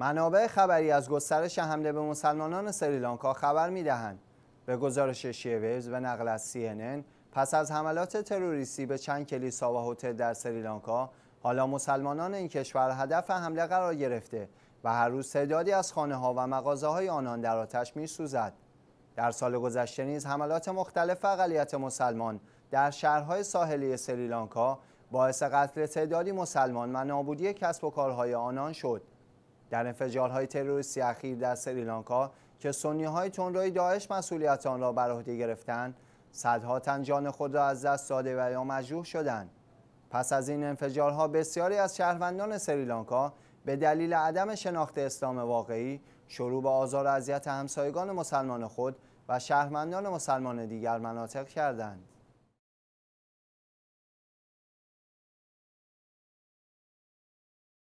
منابع خبری از گسترش حمله به مسلمانان سریلانکا خبر دهند. به گزارش شیویز و نقل از CNN پس از حملات تروریستی به چند کلیسا و هتل در سریلانکا حالا مسلمانان این کشور هدف حمله قرار گرفته و هر روز تعدادی از خانه ها و مغازه های آنان در آتش می سوزد. در سال گذشته نیز حملات مختلف اقلیت مسلمان در شهرهای ساحلی سریلانکا باعث قتل تعدادی مسلمان و نابودی کسب و کارهای آنان شد. در انفجارهای تروریستی اخیر در سریلانکا که سنیهای تندروی داعش مسئولیت آن را بر عهده گرفتند صدها تن جان خود را از دست داده و یا مجروح شدند پس از این انفجارها بسیاری از شهروندان سریلانکا به دلیل عدم شناخت اسلام واقعی شروع به آزار و اذیت همسایگان مسلمان خود و شهروندان مسلمان دیگر مناطق کردند